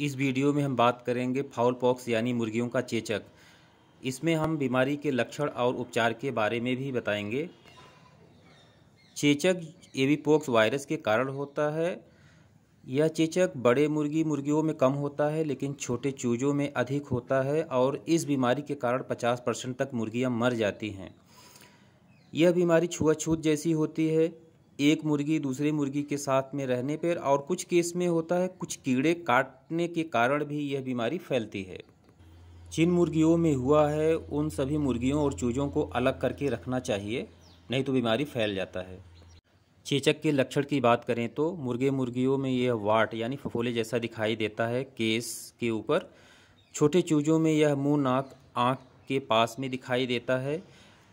इस वीडियो में हम बात करेंगे फाउल पॉक्स यानी मुर्गियों का चेचक इसमें हम बीमारी के लक्षण और उपचार के बारे में भी बताएंगे चेचक एवीपोक्स वायरस के कारण होता है यह चेचक बड़े मुर्गी मुर्गियों में कम होता है लेकिन छोटे चूजों में अधिक होता है और इस बीमारी के कारण 50 परसेंट तक मुर्गियां मर जाती हैं यह बीमारी छुआछूत जैसी होती है एक मुर्गी दूसरे मुर्गी के साथ में रहने पर और कुछ केस में होता है कुछ कीड़े काटने के कारण भी यह बीमारी फैलती है जिन मुर्गियों में हुआ है उन सभी मुर्गियों और चूजों को अलग करके रखना चाहिए नहीं तो बीमारी फैल जाता है चेचक के लक्षण की बात करें तो मुर्गे मुर्गियों में यह वाट यानी फफोले जैसा दिखाई देता है केस के ऊपर छोटे चूजों में यह मुंह नाक आँख के पास में दिखाई देता है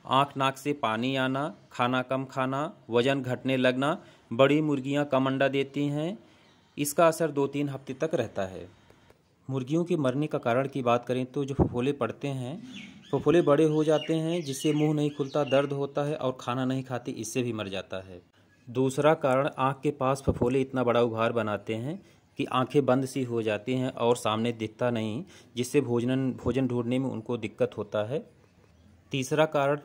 आँख नाक से पानी आना खाना कम खाना वजन घटने लगना बड़ी मुर्गियाँ कम अंडा देती हैं इसका असर दो तीन हफ्ते तक रहता है मुर्गियों के मरने का कारण की बात करें तो जो फफोले पड़ते हैं फफोले बड़े हो जाते हैं जिससे मुंह नहीं खुलता दर्द होता है और खाना नहीं खाती इससे भी मर जाता है दूसरा कारण आँख के पास फफोले इतना बड़ा उभार बनाते हैं कि आंखें बंद सी हो जाती हैं और सामने दिखता नहीं जिससे भोजन भोजन ढूंढने में उनको दिक्कत होता है तीसरा कारण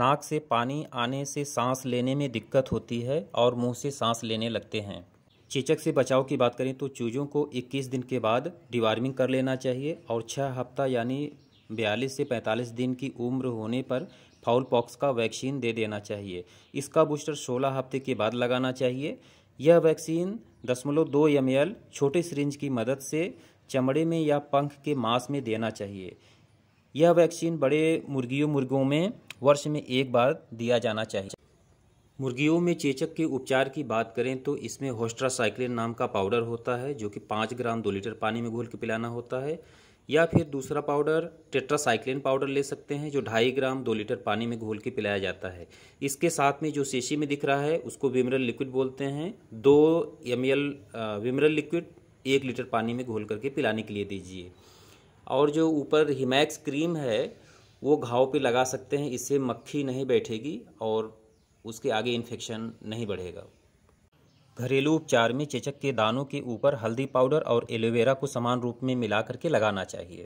नाक से पानी आने से सांस लेने में दिक्कत होती है और मुंह से सांस लेने लगते हैं चेचक से बचाव की बात करें तो चूजों को 21 दिन के बाद डिवार्मिंग कर लेना चाहिए और छः हफ्ता यानी बयालीस से 45 दिन की उम्र होने पर फाउल पॉक्स का वैक्सीन दे देना चाहिए इसका बूस्टर 16 हफ्ते के बाद लगाना चाहिए यह वैक्सीन दशमलव दो एम छोटे सिरिंज की मदद से चमड़े में या पंख के मांस में देना चाहिए यह वैक्सीन बड़े मुर्गियों मुर्गों में वर्ष में एक बार दिया जाना चाहिए मुर्गियों में चेचक के उपचार की बात करें तो इसमें होस्ट्रासाइक्लिन नाम का पाउडर होता है जो कि पाँच ग्राम दो लीटर पानी में घोल के पिलाना होता है या फिर दूसरा पाउडर टेट्रासाइक्लिन पाउडर ले सकते हैं जो ढाई ग्राम दो लीटर पानी में घोल के पिलाया जाता है इसके साथ में जो शीशी में दिख रहा है उसको विमरल लिक्विड बोलते हैं दो एम विमरल लिक्विड एक लीटर पानी में घोल करके पिलाने के लिए दीजिए और जो ऊपर हिमैक्स क्रीम है वो घाव पे लगा सकते हैं इससे मक्खी नहीं बैठेगी और उसके आगे इन्फेक्शन नहीं बढ़ेगा घरेलू उपचार में चेचक के दानों के ऊपर हल्दी पाउडर और एलोवेरा को समान रूप में मिला करके लगाना चाहिए